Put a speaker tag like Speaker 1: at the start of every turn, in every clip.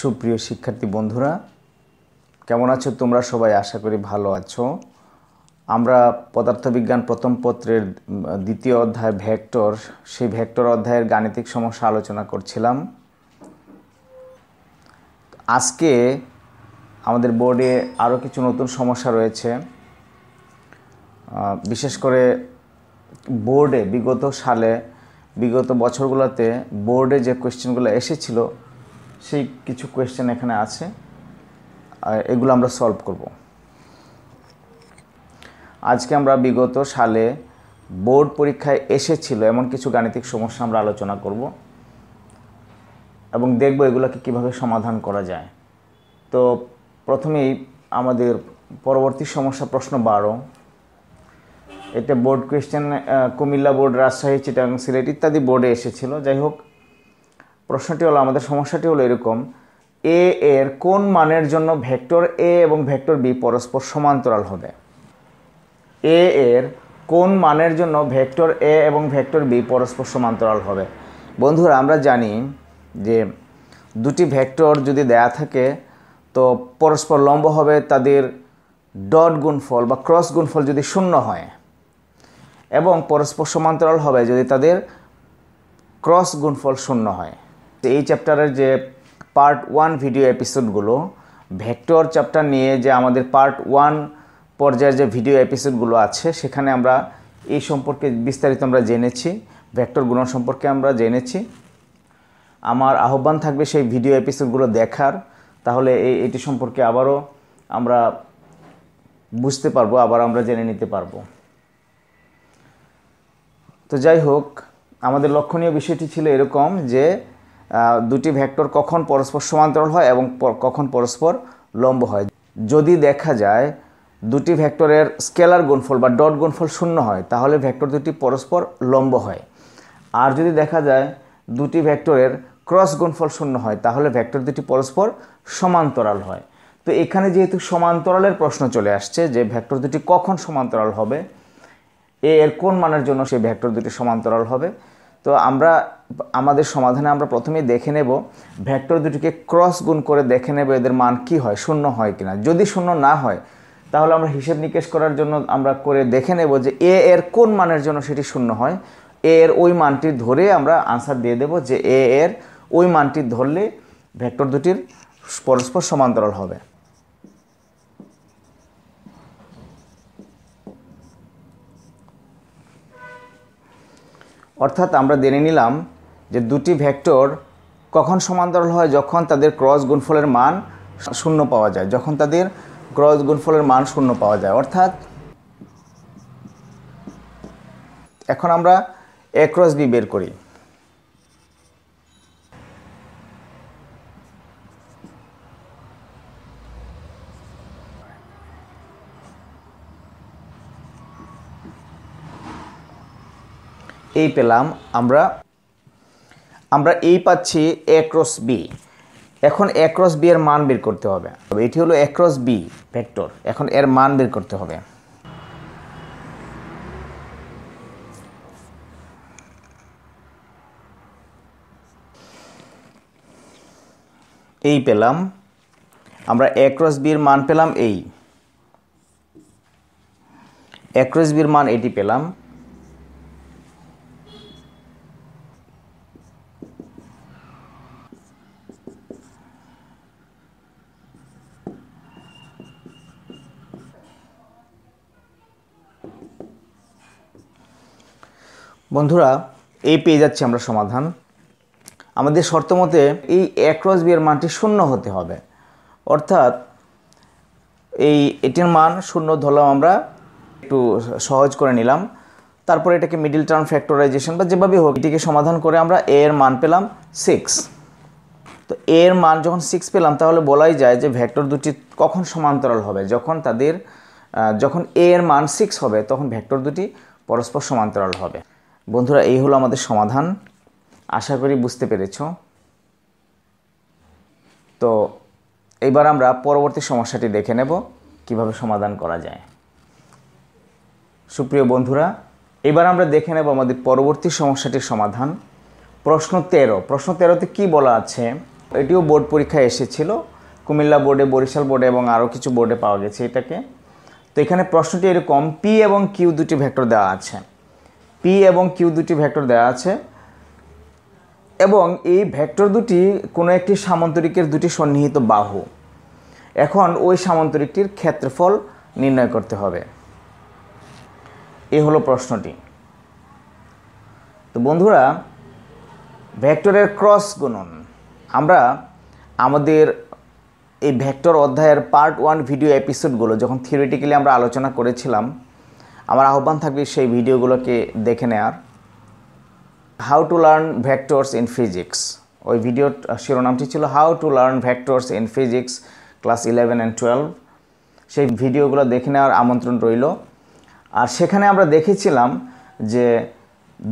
Speaker 1: সুপ্রিয় শিক্ষার্থী বন্ধুরা কেমন আছো তোমরা সবাই আশা করি ভালো আছো আমরা পদার্থবিজ্ঞান প্রথম পত্রের দ্বিতীয় অধ্যায় ভেক্টর সেই ভেক্টর অধ্যায়ের গাণিতিক সমস্যা আলোচনা করছিলাম আজকে আমাদের বোর্ডে আরও কিছু নতুন সমস্যা রয়েছে বিশেষ করে বোর্ডে বিগত সালে বিগত বছরগুলোতে বোর্ডে যে কোয়েশ্চেনগুলো এসেছিল সেই কিছু কোয়েশ্চেন এখানে আছে আর এগুলো আমরা সলভ করব আজকে আমরা বিগত সালে বোর্ড পরীক্ষায় এসেছিল এমন কিছু গাণিতিক সমস্যা আমরা আলোচনা করব এবং দেখব এগুলোকে কিভাবে সমাধান করা যায় তো প্রথমেই আমাদের পরবর্তী সমস্যা প্রশ্ন বারো এটা board question Comilla board Rajshahi Chittagong Sylhet ইত্যাদি বোর্ডে এসেছিল যাই হোক প্রশ্নটি হলো আমাদের সমস্যাটি হলো এরকম এ এর কোন মানের জন্য ভেক্টর এ এবং ভেক্টর বি পরস্পর সমান্তরাল হবে এ এর কোন মানের জন্য ভেক্টর এ এবং ভেক্টর বি পরস্পর সমান্তরাল হবে বন্ধুরা আমরা জানি যে দুটি ভেক্টর যদি দেয়া থাকে তো পরস্পর লম্ব হবে তাদের ডট গুণফল বা ক্রস গুণফল যদি শূন্য হয় এবং পরস্পর সমান্তরাল হবে যদি তাদের ক্রস গুণফল শূন্য হয় এই চ্যাপ্টারের যে পার্ট ওয়ান ভিডিও এপিসোডগুলো ভেক্টর চ্যাপ্টার নিয়ে যে আমাদের পার্ট ওয়ান পর্যায়ের যে ভিডিও এপিসোডগুলো আছে সেখানে আমরা এই সম্পর্কে বিস্তারিত আমরা জেনেছি ভেক্টর গুণন সম্পর্কে আমরা জেনেছি আমার আহ্বান থাকবে সেই ভিডিও এপিসোডগুলো দেখার তাহলে এই এটি সম্পর্কে আবারও আমরা বুঝতে পারবো আবার আমরা জেনে নিতে পারবো তো যাই হোক আমাদের লক্ষণীয় বিষয়টি ছিল এরকম যে দুটি ভেক্টর কখন পরস্পর সমান্তরাল হয় এবং কখন পরস্পর লম্ব হয় যদি দেখা যায় দুটি ভেক্টরের স্কেলার গুণফল বা ডট গুণফল শূন্য হয় তাহলে ভেক্টর দুটি পরস্পর লম্ব হয় আর যদি দেখা যায় দুটি ভেক্টরের ক্রস গুণফল শূন্য হয় তাহলে ভেক্টর দুটি পরস্পর সমান্তরাল হয় তো এখানে যেহেতু সমান্তরালের প্রশ্ন চলে আসছে যে ভেক্টর দুটি কখন সমান্তরাল হবে এ এর কোন মানের জন্য সেই ভেক্টর দুটি সমান্তরাল হবে তো আমরা আমাদের সমাধানে আমরা প্রথমেই দেখে নেব ভেক্টর দুটিকে ক্রস গুণ করে দেখে নেব এদের মান কি হয় শূন্য হয় কিনা যদি শূন্য না হয় তাহলে আমরা হিসেব নিকেশ করার জন্য আমরা করে দেখে নেব যে এ এর কোন মানের জন্য সেটি শূন্য হয় এ এর ওই মানটি ধরে আমরা আনসার দিয়ে দেব যে এ এর ওই মানটি ধরলে ভেক্টর দুটির পরস্পর সমান্তরাল হবে অর্থাৎ আমরা জেনে নিলাম যে দুটি ভেক্টর কখন সমান্তরাল হয় যখন তাদের ক্রস গুণফলের মান শূন্য পাওয়া যায় যখন তাদের ক্রস গুণফলের মান শূন্য পাওয়া যায় অর্থাৎ এখন আমরা এ ক্রস বি বের করি এই পেলাম আমরা আমরা এই পাচ্ছি অ্যাক্রস বি এখন অ্যাক্রস বি এর মান বের করতে হবে এটি হলো অ্যাক্রস বি ভেক্টর এখন এর মান বের করতে হবে এই পেলাম আমরা অ্যাক্রস এর মান পেলাম এই অ্যাক্রস এর মান এটি পেলাম বন্ধুরা এই পেয়ে যাচ্ছি আমরা সমাধান আমাদের শর্ত মতে এই অ্যাক্রস বিয়ের মানটি শূন্য হতে হবে অর্থাৎ এই এটির মান শূন্য ধরলাম আমরা একটু সহজ করে নিলাম তারপরে এটাকে মিডিল টার্ম ফ্যাক্টরাইজেশন বা যেভাবে হোক এটিকে সমাধান করে আমরা এ এর মান পেলাম সিক্স তো এ এর মান যখন সিক্স পেলাম তাহলে বলাই যায় যে ভ্যাক্টর দুটি কখন সমান্তরাল হবে যখন তাদের যখন এ এর মান সিক্স হবে তখন ভ্যাক্টর দুটি পরস্পর সমান্তরাল হবে বন্ধুরা এই হলো আমাদের সমাধান আশা করি বুঝতে পেরেছ তো এবার আমরা পরবর্তী সমস্যাটি দেখে নেব কিভাবে সমাধান করা যায় সুপ্রিয় বন্ধুরা এবার আমরা দেখে নেব আমাদের পরবর্তী সমস্যাটির সমাধান প্রশ্ন তেরো প্রশ্ন তেরোতে কি বলা আছে এটিও বোর্ড পরীক্ষায় এসেছিল কুমিল্লা বোর্ডে বরিশাল বোর্ডে এবং আরও কিছু বোর্ডে পাওয়া গেছে এটাকে তো এখানে প্রশ্নটি এরকম পি এবং কিউ দুটি ভেক্টর দেওয়া আছে পি এবং কিউ দুটি ভেক্টর দেওয়া আছে এবং এই ভেক্টর দুটি কোনো একটি সামান্তরিকের দুটি সন্নিহিত বাহু এখন ওই সামান্তরিকটির ক্ষেত্রফল নির্ণয় করতে হবে এ হলো প্রশ্নটি তো বন্ধুরা ভেক্টরের ক্রস গুণন আমরা আমাদের এই ভেক্টর অধ্যায়ের পার্ট ওয়ান ভিডিও এপিসোডগুলো যখন থিওরিটিক্যালি আমরা আলোচনা করেছিলাম আমার আহ্বান থাকবে সেই ভিডিওগুলোকে দেখে নেওয়ার how to learn vectors in physics ওই ভিডিওর শিরোনামটি ছিল how to learn vectors in physics class eleven and twelve সেই ভিডিওগুলো দেখে নেওয়ার আমন্ত্রণ রইল আর সেখানে আমরা দেখেছিলাম যে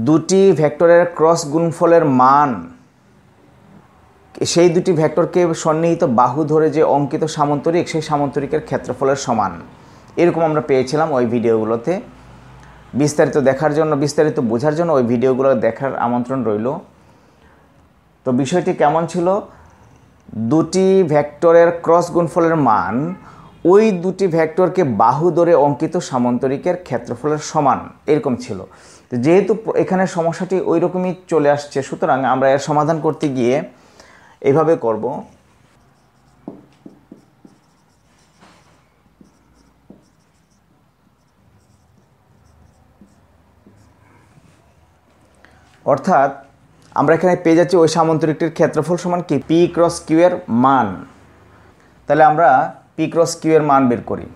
Speaker 1: দুটি ভেক্টরের ক্রস গুণফলের মান সেই দুটি ভেক্টরকে সন্নিহিত বাহু ধরে যে অঙ্কিত সামান্তরিক সেই সামান্তরিকের ক্ষেত্রফলের সমান এরকম আমরা পেয়েছিলাম ওই ভিডিওগুলোতে বিস্তারিত দেখার জন্য বিস্তারিত বোঝার জন্য ওই ভিডিওগুলো দেখার আমন্ত্রণ রইল তো বিষয়টি কেমন ছিল দুটি ভেক্টরের ক্রস গুণফলের মান ওই দুটি ভেক্টরকে বাহু ধরে অঙ্কিত সামন্তরিকের ক্ষেত্রফলের সমান এরকম ছিল যেহেতু এখানে সমস্যাটি ওই রকমই চলে আসছে সুতরাং আমরা এর সমাধান করতে গিয়ে এভাবে করব অর্থাৎ আমরা এখানে পেয়ে যাচ্ছি ওই সামন্তরিকটির ক্ষেত্রফল সমান কি পি ক্রস কিউ এর মান তাহলে আমরা পি ক্রস কিউ এর মান বের করি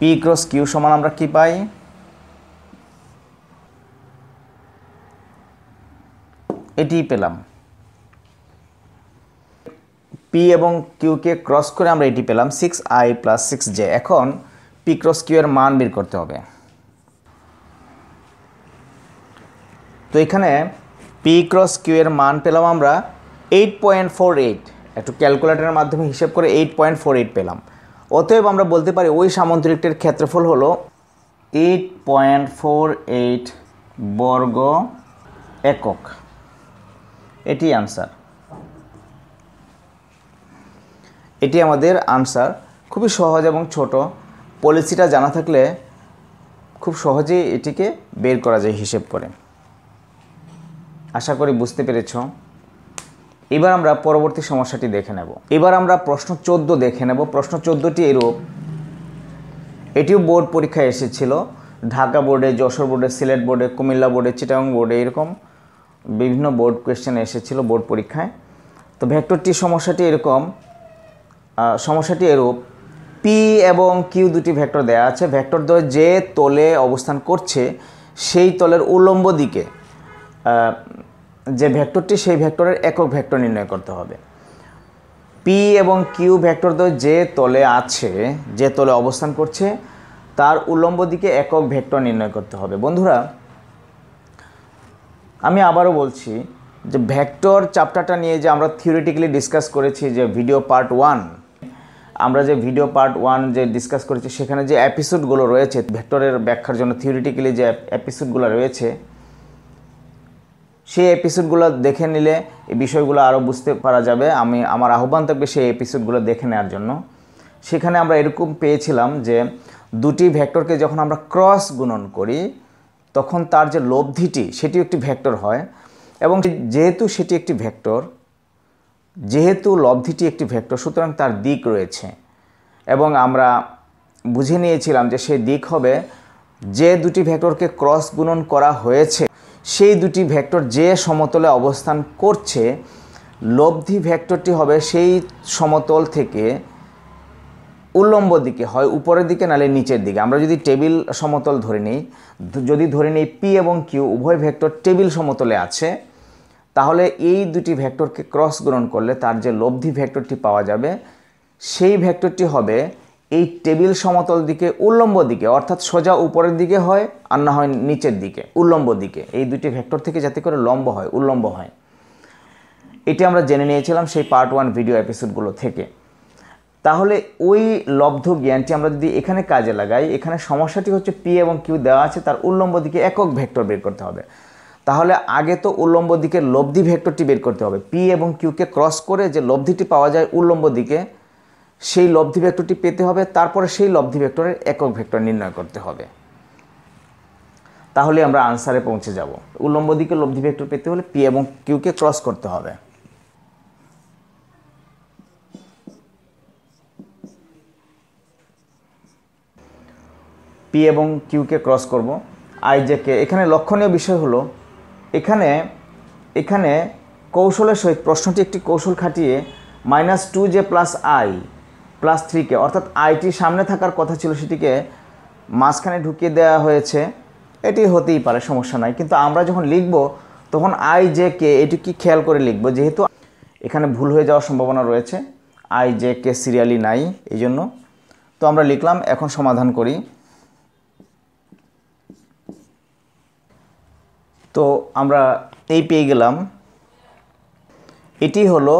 Speaker 1: পি ক্রস কিউ সমান আমরা কি পাই এটি পেলাম পি এবং কিউকে ক্রস করে আমরা এটি পেলাম six I plus six J এখন পি ক্রস কিউ এর মান বের করতে হবে তো এখানে পি ক্রস কিউ এর মান পেলাম আমরা এইট পয়েন্ট ফোর এইট একটু ক্যালকুলেটরের মাধ্যমে হিসেব করে এইট পয়েন্ট ফোর এইট পেলাম অতএব আমরা বলতে পারি ওই সামন্তরিকটির ক্ষেত্রফল হলো এইট পয়েন্ট ফোর এইট বর্গ একক এটি আনসার এটি আমাদের আনসার খুবই সহজ এবং ছোট পলিসিটা জানা থাকলে খুব সহজেই এটিকে বের করা যায় হিসেব করে আশা করি বুঝতে পেরেছ এবার আমরা পরবর্তী সমস্যাটি দেখে নেব এবার আমরা প্রশ্ন চোদ্দ দেখে নেব প্রশ্ন চোদ্দটি এরূপ এটিও বোর্ড পরীক্ষায় এসেছিল ঢাকা বোর্ডে যশোর বোর্ডে সিলেট বোর্ডে কুমিল্লা বোর্ডে চিটাং বোর্ডে এরকম বিভিন্ন বোর্ড কোয়েশ্চেন এসেছিল বোর্ড পরীক্ষায় তো ভেক্টরটি সমস্যাটি এরকম সমস্যাটি এরূপ পি এবং কিউ দুটি ভেক্টর দেওয়া আছে ভেক্টর দ্বয় যে তলে অবস্থান করছে সেই তলের উল্লম্ব দিকে যে ভেক্টরটি সেই ভেক্টরের একক ভেক্টর নির্ণয় করতে হবে পি এবং কিউ ভেক্টর তো যে তলে আছে যে তলে অবস্থান করছে তার উল্লম্ব দিকে একক ভেক্টর নির্ণয় করতে হবে বন্ধুরা আমি আবারও বলছি যে ভেক্টর চ্যাপ্টারটা নিয়ে যে আমরা থিওরিটিক্যালি ডিসকাস করেছি যে ভিডিও পার্ট ওয়ান আমরা যে ভিডিও পার্ট ওয়ান যে ডিসকাস করেছি সেখানে যে এপিসোডগুলো রয়েছে ভেক্টরের ব্যাখ্যার জন্য থিওরিটিক্যালি যে এপিসোডগুলো রয়েছে সেই এপিসোডগুলো দেখে নিলে এই বিষয়গুলো আরও বুঝতে পারা যাবে আমি আমার আহ্বান থাকবে সেই এপিসোডগুলো দেখে নেওয়ার জন্য সেখানে আমরা এরকম পেয়েছিলাম যে দুটি ভেক্টরকে যখন আমরা ক্রস গুণন করি তখন তার যে লব্ধিটি সেটি একটি ভেক্টর হয় এবং যেহেতু সেটি একটি ভেক্টর যেহেতু লব্ধিটি একটি ভেক্টর সুতরাং তার দিক রয়েছে এবং আমরা বুঝে নিয়েছিলাম যে সেই দিক হবে যে দুটি ভেক্টরকে ক্রস গুণন করা হয়েছে সেই দুটি ভেক্টর যে সমতলে অবস্থান করছে লব্ধি ভেক্টরটি হবে সেই সমতল থেকে উল্লম্ব দিকে হয় উপরের দিকে নালে নিচের দিকে আমরা যদি টেবিল সমতল ধরে নিই যদি ধরে নিই পি এবং কিউ উভয় ভেক্টর টেবিল সমতলে আছে তাহলে এই দুটি ভেক্টরকে ক্রস গ্রহণ করলে তার যে লব্ধি ভেক্টরটি পাওয়া যাবে সেই ভেক্টরটি হবে এই টেবিল সমতল দিকে উল্লম্ব দিকে অর্থাৎ সোজা উপরের দিকে হয় আর না হয় নিচের দিকে উল্লম্ব দিকে এই দুটি ভেক্টর থেকে যাতে করে লম্ব হয় উল্লম্ব হয় এটি আমরা জেনে নিয়েছিলাম সেই পার্ট ওয়ান ভিডিও এপিসোডগুলো থেকে তাহলে ওই লব্ধ জ্ঞানটি আমরা যদি এখানে কাজে লাগাই এখানে সমস্যাটি হচ্ছে পি এবং কিউ দেওয়া আছে তার উল্লম্ব দিকে একক ভেক্টর বের করতে হবে তাহলে আগে তো উল্লম্ব দিকে লব্ধি ভেক্টরটি বের করতে হবে পি এবং কিউকে ক্রস করে যে লব্ধিটি পাওয়া যায় উল্লম্ব দিকে সেই লব্ধি ভেক্টরটি পেতে হবে তারপরে সেই লব্ধি ভেক্টরের একক ভেক্টর নির্ণয় করতে হবে তাহলে আমরা আনসারে পৌঁছে যাব উল্লম্ব দিকে লব্ধি ভেক্টর পেতে হলে পি এবং কিউকে ক্রস করতে হবে পি এবং কিউকে ক্রস করব আই জে কে এখানে লক্ষণীয় বিষয় হলো এখানে এখানে কৌশলের সহিত প্রশ্নটি একটি কৌশল খাটিয়ে minus two J plus I plus থ্রিকে অর্থাৎ আইটি সামনে থাকার কথা ছিল সেটিকে মাঝখানে ঢুকিয়ে দেওয়া হয়েছে এটি হতেই পারে সমস্যা নাই কিন্তু আমরা যখন লিখব তখন আই জে কে এটি কি খেয়াল করে লিখব যেহেতু এখানে ভুল হয়ে যাওয়ার সম্ভাবনা রয়েছে আই জে কে সিরিয়ালি নাই এই জন্য তো আমরা লিখলাম এখন সমাধান করি তো আমরা এই পেয়ে গেলাম এটি হলো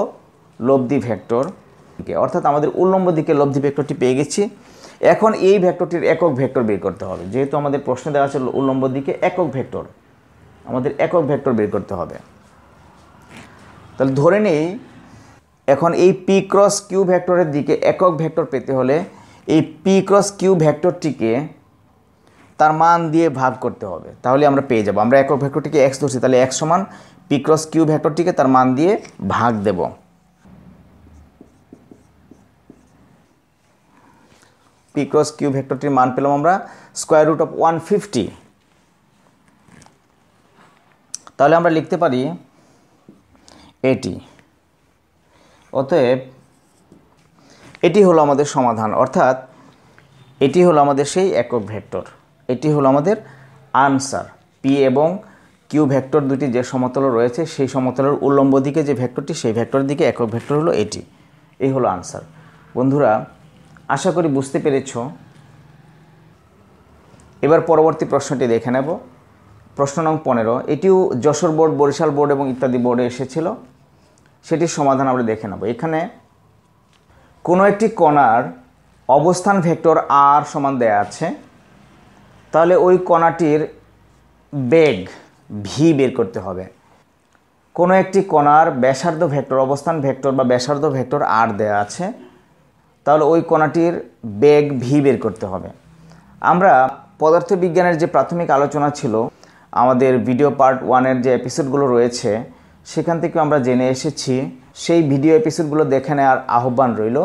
Speaker 1: লব্ধি ভেক্টর দিকে অর্থাৎ আমাদের উল্লম্ব দিকে লব্ধি ভেক্টরটি পেয়ে গেছি এখন এই ভেক্টরটির একক ভেক্টর বের করতে হবে যেহেতু আমাদের প্রশ্নে দেওয়া আছে উল্লম্ব দিকে একক ভেক্টর আমাদের একক ভেক্টর বের করতে হবে তাহলে ধরে নেই এখন এই পি ক্রস কিউ ভেক্টরের দিকে একক ভেক্টর পেতে হলে এই পি ক্রস কিউ ভেক্টরটিকে তার মান দিয়ে ভাগ করতে হবে তাহলে আমরা পেয়ে যাবো আমরা একক ভেক্টরটিকে এক্স ধরছি তাহলে এক্স সমান পি ক্রস কিউ ভেক্টরটিকে তার মান দিয়ে ভাগ দেবো পি ক্রস কিউ ভেক্টরটির মান পেলাম আমরা square root of one fifty তাহলে আমরা লিখতে পারি এটি অতএব এটি হলো আমাদের সমাধান অর্থাৎ এটি হলো আমাদের সেই একক ভেক্টর এটি হলো আমাদের আনসার পি এবং কিউ ভেক্টর দুটি যে সমতল রয়েছে সেই সমতলের উল্লম্ব দিকে যে ভেক্টরটি সেই ভেক্টরের দিকে একক ভেক্টর হলো এটি এই হলো আনসার বন্ধুরা আশা করি বুঝতে পেরেছ এবার পরবর্তী প্রশ্নটি দেখে নেব প্রশ্ন নং পনেরো এটিও যশোর বোর্ড বরিশাল বোর্ড এবং ইত্যাদি বোর্ডে এসেছিল সেটির সমাধান আমরা দেখে নেব এখানে কোনো একটি কণার অবস্থান ভেক্টর আর সমান দেয়া আছে তাহলে ওই কণাটির বেগ ভি বের করতে হবে কোনো একটি কণার ব্যাসার্ধ ভেক্টর অবস্থান ভেক্টর বা ব্যাসার্ধ ভেক্টর আর দেয়া আছে তাহলে ওই কণাটির বেগ ভি বের করতে হবে আমরা পদার্থবিজ্ঞানের যে প্রাথমিক আলোচনা ছিল আমাদের ভিডিও পার্ট ওয়ানের যে এপিসোডগুলো রয়েছে সেখান থেকে আমরা জেনে এসেছি সেই ভিডিও এপিসোডগুলো দেখে নেওয়ার আহ্বান রইল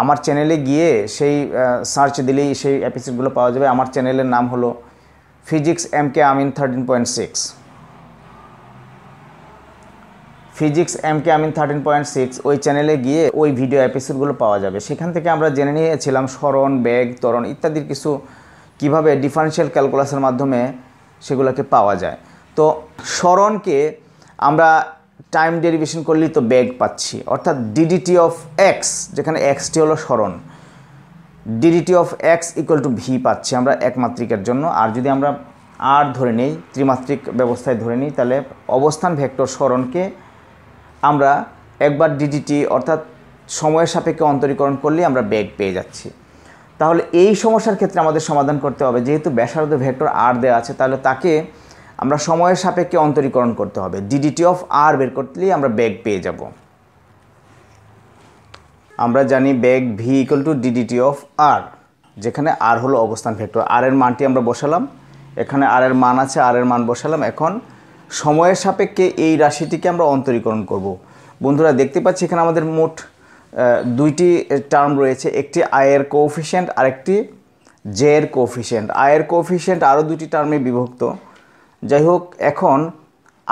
Speaker 1: আমার চ্যানেলে গিয়ে সেই সার্চ দিলেই সেই এপিসোডগুলো পাওয়া যাবে আমার চ্যানেলের নাম হলো physics M K Amin thirteen point six physics M K Amin thirteen point six ওই চ্যানেলে গিয়ে ওই ভিডিও এপিসোডগুলো পাওয়া যাবে সেখান থেকে আমরা জেনে নিয়েছিলাম স্মরণ ব্যাগ ত্বরণ ইত্যাদির কিছু কিভাবে ডিফারেন্সিয়াল ক্যালকুলাসের মাধ্যমে সেগুলোকে পাওয়া যায় তো স্মরণকে আমরা টাইম ডেরিভেশন করলেই তো ব্যাগ পাচ্ছি অর্থাৎ ডিডিটি অফ এক্স যেখানে এক্সটি হলো স্মরণ D D T of X equal to V পাচ্ছি আমরা একমাত্রিকের জন্য আর যদি আমরা আর ধরে নিই ত্রিমাত্রিক ব্যবস্থায় ধরে নিই তাহলে অবস্থান ভেক্টর স্মরণকে আমরা একবার ডিডিটি অর্থাৎ সময়ের সাপেক্ষে অন্তরীকরণ করলে আমরা বেগ পেয়ে যাচ্ছি তাহলে এই সমস্যার ক্ষেত্রে আমাদের সমাধান করতে হবে যেহেতু ব্যাসার্ধ ভেক্টর আর দেওয়া আছে তাহলে তাকে আমরা সময়ের সাপেক্ষে অন্তরীকরণ করতে হবে ডিডিটি অফ আর বের করতেই আমরা বেগ পেয়ে যাব আমরা জানি বেগ V equal to D D T of R যেখানে আর হলো অবস্থান ভেক্টর আর এর মানটি আমরা বসালাম এখানে আর এর মান আছে আর এর মান বসালাম এখন সময়ের সাপেক্ষে এই রাশিটিকে আমরা অন্তরীকরণ করব। বন্ধুরা দেখতে পাচ্ছি এখানে আমাদের মোট দুইটি টার্ম রয়েছে একটি আয়ের কোফিসিয়েন্ট আরেকটি জের কোফিসিয়েন্ট আয়ের কোফিসিয়েন্ট আরও দুটি টার্মে বিভক্ত যাই হোক এখন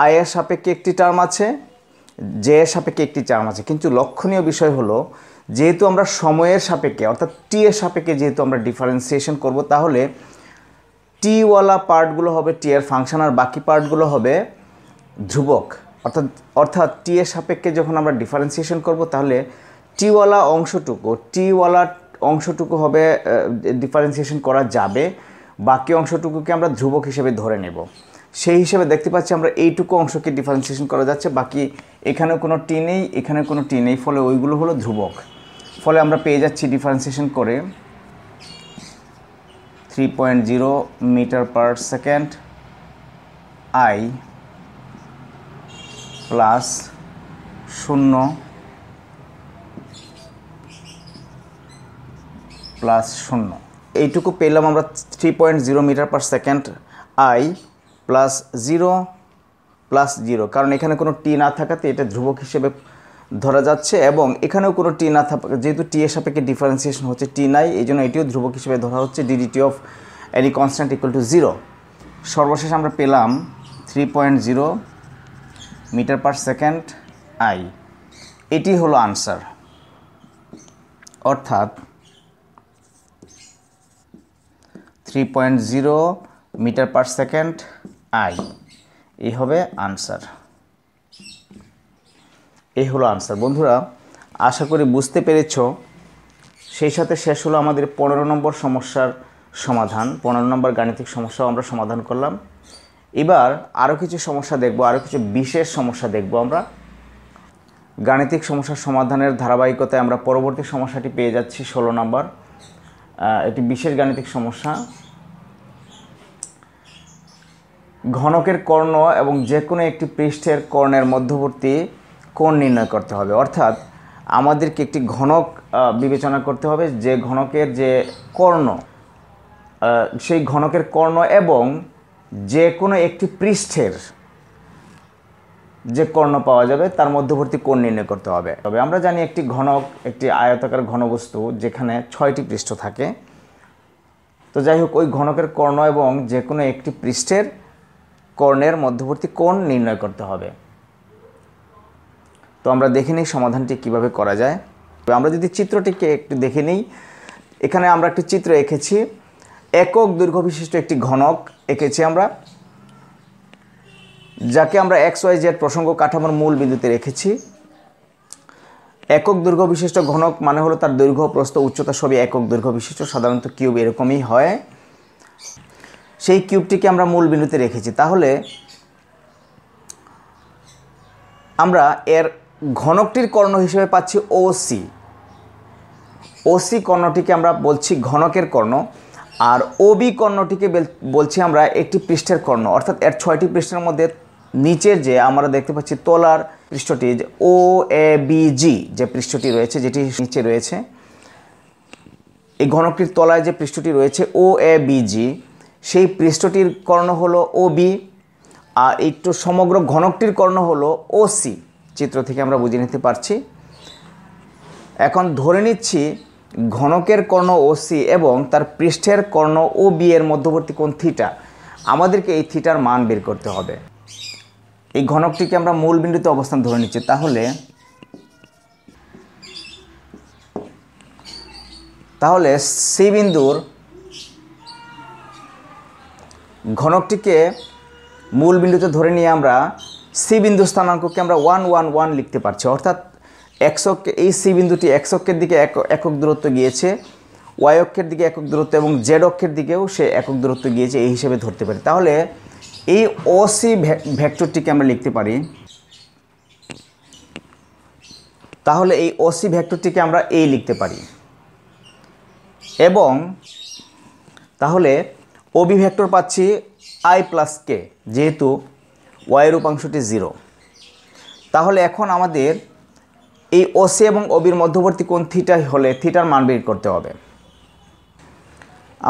Speaker 1: আয়ের সাপেক্ষে একটি টার্ম আছে জের সাপেক্ষে একটি টার্ম আছে কিন্তু লক্ষণীয় বিষয় হলো যেহেতু আমরা সময়ের সাপেক্ষে অর্থাৎ টি এর সাপেক্ষে যেহেতু আমরা ডিফারেন্সিয়েশন করব তাহলে টিওয়ালা পার্টগুলো হবে টি এর ফাংশন আর বাকি পার্টগুলো হবে ধ্রুবক অর্থাৎ অর্থাৎ টি এর সাপেক্ষে যখন আমরা ডিফারেন্সিয়েশন করব তাহলে টিওয়ালা অংশটুকু টিওয়ালা অংশটুকু হবে ডিফারেন্সিয়েশন করা যাবে বাকি অংশটুকুকে আমরা ধ্রুবক হিসেবে ধরে নেব সেই হিসেবে দেখতে পাচ্ছি আমরা এইটুকু অংশকে ডিফারেন্সিয়েশন করা যাচ্ছে বাকি এখানে কোনো টি নেই এখানে কোনো টি নেই ফলে ওইগুলো হলো ধ্রুবক ফলে আমরা পেয়ে যাচ্ছি ডিফারেন্সিয়েশন করে three point zero meter per second I plus শূন্য প্লাস শূন্য এইটুকু পেলাম আমরা three point zero meter per second I plus zero plus zero কারণ এখানে কোনো টি না থাকাতে এটা ধ্রুবক হিসেবে ধরা যাচ্ছে এবং এখানেও কোনো টি না থাক যেহেতু টি এর সাপেক্ষে ডিফারেন্সিয়েশন হচ্ছে টি নাই এই জন্য এটিও ধ্রুবক হিসেবে ধরা হচ্ছে D D T of any constant equal to zero সর্বশেষ আমরা পেলাম three point zero meter per second I এটি হলো আনসার অর্থাৎ three point zero meter per second I এই হবে আনসার এই হলো আনসার বন্ধুরা আশা করি বুঝতে পেরেছ সেই সাথে শেষ হলো আমাদের পনেরো নম্বর সমস্যার সমাধান পনেরো নম্বর গাণিতিক সমস্যাও আমরা সমাধান করলাম এবার আরও কিছু সমস্যা দেখব আরও কিছু বিশেষ সমস্যা দেখব আমরা গাণিতিক সমস্যার সমাধানের ধারাবাহিকতায় আমরা পরবর্তী সমস্যাটি পেয়ে যাচ্ছি ষোলো নম্বর একটি বিশেষ গাণিতিক সমস্যা ঘনকের কর্ণ এবং যে কোনো একটি পৃষ্ঠের কর্ণের মধ্যবর্তী কোণ নির্ণয় করতে হবে অর্থাৎ আমাদেরকে একটি ঘনক বিবেচনা করতে হবে যে ঘনকের যে কর্ণ সেই ঘনকের কর্ণ এবং যে কোনো একটি পৃষ্ঠের যে কর্ণ পাওয়া যাবে তার মধ্যবর্তী কোণ নির্ণয় করতে হবে তবে আমরা জানি একটি ঘনক একটি আয়তাকার ঘনবস্তু যেখানে ছয়টি পৃষ্ঠ থাকে তো যাই হোক ওই ঘনকের কর্ণ এবং যে কোনো একটি পৃষ্ঠের কর্ণের মধ্যবর্তী কোণ নির্ণয় করতে হবে তো আমরা দেখে নিই সমাধানটি কিভাবে করা যায় আমরা যদি চিত্রটিকে একটু দেখে নিই এখানে আমরা একটি চিত্র এঁকেছি একক দৈর্ঘ্য বিশিষ্ট একটি ঘনক এঁকেছি আমরা যাকে আমরা এক্স ওয়াই জেড প্রসঙ্গ কাঠামোর মূল বিন্দুতে রেখেছি একক দৈর্ঘ্য বিশিষ্ট ঘনক মানে হলো তার দৈর্ঘ্য প্রস্থ উচ্চতা সবই একক দৈর্ঘ্য বিশিষ্ট সাধারণত কিউব এরকমই হয় সেই কিউবটিকে আমরা মূল বিন্দুতে রেখেছি তাহলে আমরা এর ঘনকটির কর্ণ হিসেবে পাচ্ছি ওসি ওসি কর্ণটিকে আমরা বলছি ঘনকের কর্ণ আর ওবি কর্ণটিকে বলছি আমরা একটি পৃষ্ঠের কর্ণ অর্থাৎ এর ছয়টি পৃষ্ঠের মধ্যে নিচের যে আমরা দেখতে পাচ্ছি তলার পৃষ্ঠটি ও এ বি জি যে পৃষ্ঠটি রয়েছে যেটি নিচে রয়েছে এই ঘনকটির তলায় যে পৃষ্ঠটি রয়েছে ও এ বি জি সেই পৃষ্ঠটির কর্ণ হলো ও বি আর একটু সমগ্র ঘনকটির কর্ণ হলো ও সি চিত্র থেকে আমরা বুঝে নিতে পারছি এখন ধরে নিচ্ছি ঘনকের কর্ণ ও সি এবং তার পৃষ্ঠের কর্ণ ও বি এর মধ্যবর্তী কোণ থিটা আমাদেরকে এই থিটার মান বের করতে হবে এই ঘনকটিকে আমরা মূল বিন্দুতে অবস্থান ধরে নিচ্ছি তাহলে তাহলে সি বিন্দুর ঘনকটিকে মূল বিন্দুতে ধরে নিয়ে আমরা সি বিন্দু স্থানাঙ্ককে আমরা ওয়ান ওয়ান ওয়ান লিখতে পারছি অর্থাৎ একশক এই সি বিন্দুটি একশকের দিকে একক দূরত্ব গিয়েছে ওয়াই অক্ষের দিকে একক দূরত্ব এবং জেড অক্ষের দিকেও সে একক দূরত্ব গিয়েছে এই হিসেবে ধরতে পারি তাহলে এই অসি ভ্যাক্টরটিকে আমরা লিখতে পারি তাহলে এই অসি ভ্যাক্টরটিকে আমরা এই লিখতে পারি এবং তাহলে ওবি ভ্যাক্টর পাচ্ছি আই প্লাস কে যেহেতু ওয়াই রূপাংশটি জিরো তাহলে এখন আমাদের এই ওসি এবং ওবির মধ্যবর্তী কোণ থিটা হলে থিটার মান বের করতে হবে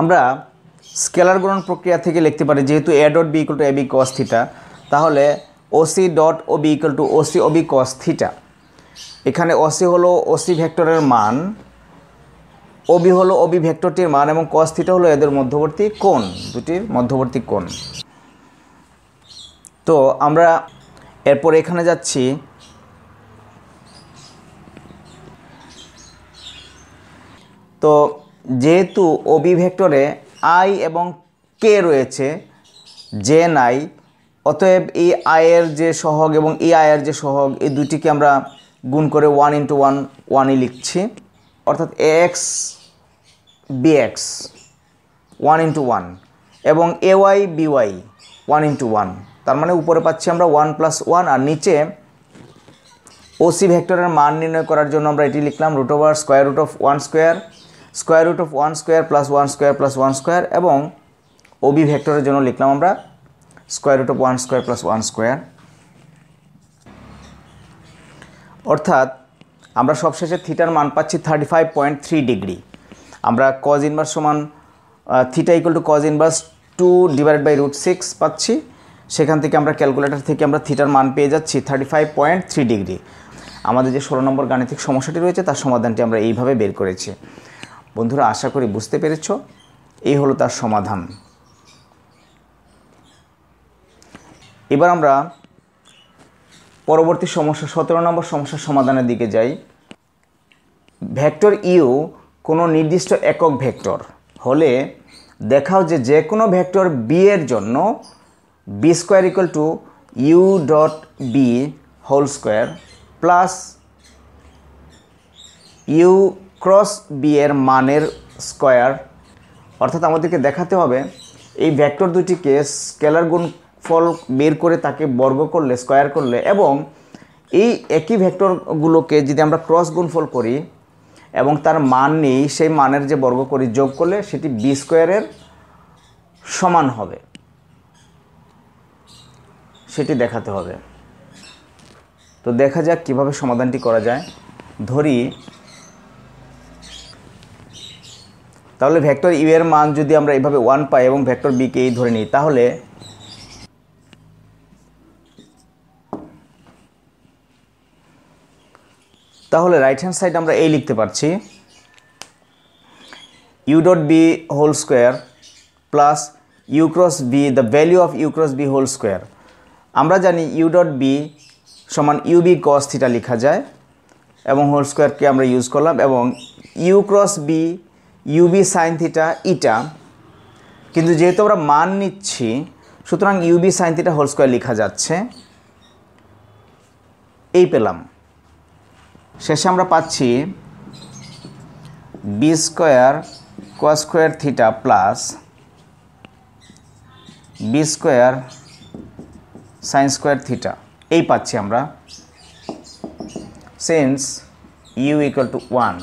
Speaker 1: আমরা স্কেলার গ্রহণ প্রক্রিয়া থেকে লিখতে পারি যেহেতু A dot B equal to A B cos theta তাহলে O C dot O B equal to O C O B cos theta এখানে ওসি হলো ওসি ভেক্টরের মান ওবি হলো ওবি ভেক্টরটির মান এবং কস থিটা হলো এদের মধ্যবর্তী কোণ দুটির মধ্যবর্তী কোণ তো আমরা এরপর এখানে যাচ্ছি তো যেহেতু ওবি ভেক্টরে আই এবং কে রয়েছে জে নাই অতএব এই আয়ের যে সহগ এবং এই আয়ের যে সহগ এই দুইটিকে আমরা গুণ করে ওয়ান ইন্টু ওয়ান ওয়ানই লিখছি অর্থাৎ X B X one into one এবং A Y B Y one into one তার মানে উপরে পাচ্ছি আমরা ওয়ান প্লাস ওয়ান আর নিচে ওসি ভেক্টরের মান নির্ণয় করার জন্য আমরা এটি লিখলাম root over square root of one square square root of one square plus one square plus one square এবং ওবি ভেক্টরের জন্য লিখলাম আমরা square root of one square plus one square অর্থাৎ আমরা সবশেষে থিটার মান পাচ্ছি thirty five point three degree আমরা কজ ইনভার্স সমান theta equal to cos inverse two divide by root six পাচ্ছি সেখান থেকে আমরা ক্যালকুলেটার থেকে আমরা থিটার মান পেয়ে যাচ্ছি thirty five point three degree আমাদের যে ষোলো নম্বর গাণিতিক সমস্যাটি রয়েছে তার সমাধানটি আমরা এইভাবে বের করেছি বন্ধুরা আশা করি বুঝতে পেরেছ এই হলো তার সমাধান এবার আমরা পরবর্তী সমস্যা সতেরো নম্বর সমস্যার সমাধানের দিকে যাই ভেক্টর ইউ কোনো নির্দিষ্ট একক ভেক্টর হলে দেখাও যে যে কোনো ভেক্টর বি এর জন্য b square equal to u dot b whole square plus U cross B এর মানের স্কোয়ার অর্থাৎ আমাদেরকে দেখাতে হবে এই ভেক্টর দুটিকে স্কেলার ফল বের করে তাকে বর্গ করলে স্কোয়ার করলে এবং এই একই ভ্যাক্টরগুলোকে যদি আমরা ক্রস গুণফল করি এবং তার মান নেই সেই মানের যে বর্গ করি যোগ করলে সেটি বি স্কোয়ারের সমান হবে সেটি দেখাতে হবে তো দেখা যাক কিভাবে সমাধানটি করা যায় ধরি তাহলে ভেক্টর ইউ এর মান যদি আমরা এভাবে ওয়ান পাই এবং ভেক্টর বিকে ধরে নিই তাহলে তাহলে রাইট হ্যান্ড সাইড আমরা এই লিখতে পারছি U dot B whole square plus U cross B the value of U cross B whole square আমরা জানি ইউ ডট বি সমান ইউ বি কস থিটা লেখা যায় এবং হোল স্কোয়ারকে আমরা ইউজ করলাম এবং U cross B B sine theta ইটা কিন্তু যেহেতু আমরা মান নিচ্ছি সুতরাং U B sine theta whole square লেখা যাচ্ছে এই পেলাম শেষে আমরা পাচ্ছি B square square square theta plus B square sine square theta এই পাচ্ছি আমরা since U equal to one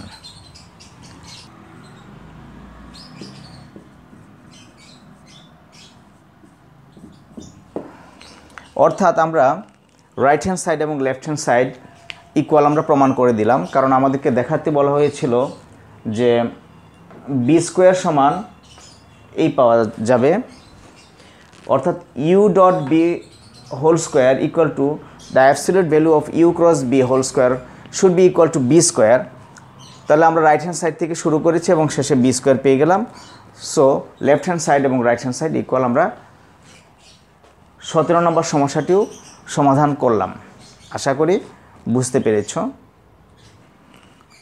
Speaker 1: অর্থাৎ আমরা রাইট হ্যান্ড সাইড এবং লেফট হ্যান্ড সাইড ইকুয়াল আমরা প্রমাণ করে দিলাম কারণ আমাদেরকে দেখাতে বলা হয়েছিল যে বি স্কোয়ার সমান এই পাওয়া যাবে অর্থাৎ U dot B whole square equal to the absolute value of u cross b whole square should be equal to b square তাহলে আমরা রাইট হ্যান্ড সাইড থেকে শুরু করেছি এবং শেষে বি স্কোয়ার পেয়ে গেলাম সো লেফট হ্যান্ড সাইড এবং রাইট হ্যান্ড সাইড ইকুয়াল আমরা সতেরো নম্বর সমস্যাটিও সমাধান করলাম আশা করি বুঝতে পেরেছ